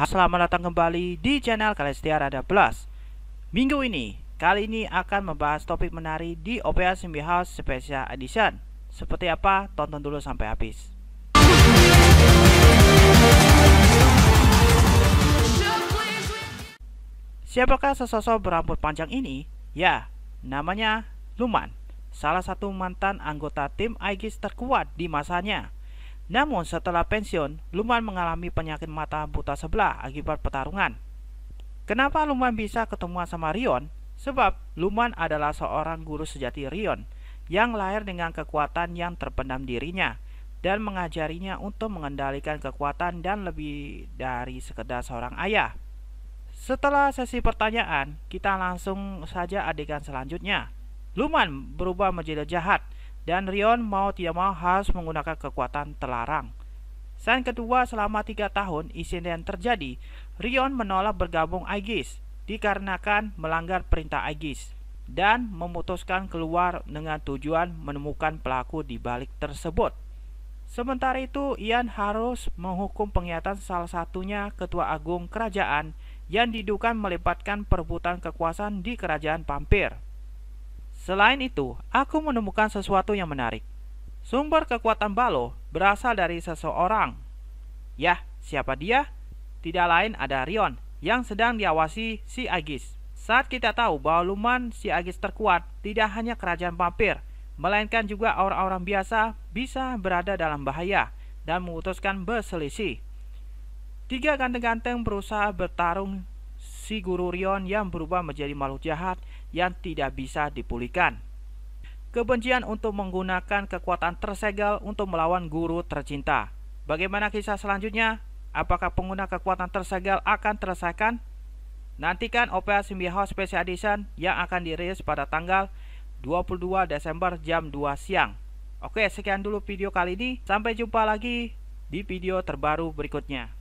Selamat datang kembali di channel Kalestia Rada Plus Minggu ini, kali ini akan membahas topik menarik di OPA Simbi House Special Edition Seperti apa? Tonton dulu sampai habis Siapakah sesosok berambut panjang ini? Ya, namanya Luman Salah satu mantan anggota tim Aegis terkuat di masanya namun setelah pensiun, Luman mengalami penyakit mata buta sebelah akibat pertarungan. Kenapa Luman bisa ketemuan sama Rion? Sebab Luman adalah seorang guru sejati Rion yang lahir dengan kekuatan yang terpendam dirinya dan mengajarinya untuk mengendalikan kekuatan dan lebih dari sekedar seorang ayah. Setelah sesi pertanyaan, kita langsung saja adegan selanjutnya. Luman berubah menjadi jahat dan Rion mau tidak mau harus menggunakan kekuatan telarang. Saat kedua selama tiga tahun insiden terjadi, Rion menolak bergabung Aegis dikarenakan melanggar perintah Aegis dan memutuskan keluar dengan tujuan menemukan pelaku di balik tersebut. Sementara itu, Ian harus menghukum pengkhianatan salah satunya ketua agung kerajaan yang diduga melibatkan perebutan kekuasaan di kerajaan Pampir. Selain itu, aku menemukan sesuatu yang menarik. Sumber kekuatan Balo berasal dari seseorang. Ya, siapa dia? Tidak lain ada Rion yang sedang diawasi si Agis. Saat kita tahu bahwa Luman si Agis terkuat tidak hanya kerajaan vampir, melainkan juga orang-orang biasa bisa berada dalam bahaya dan memutuskan berselisih. Tiga ganteng-ganteng berusaha bertarung si guru Rion yang berubah menjadi makhluk jahat yang tidak bisa dipulihkan. Kebencian untuk menggunakan kekuatan tersegel untuk melawan guru tercinta. Bagaimana kisah selanjutnya? Apakah pengguna kekuatan tersegel akan terselesaikan? Nantikan OPA Simbi House Special Edition yang akan dirilis pada tanggal 22 Desember jam 2 siang. Oke, sekian dulu video kali ini. Sampai jumpa lagi di video terbaru berikutnya.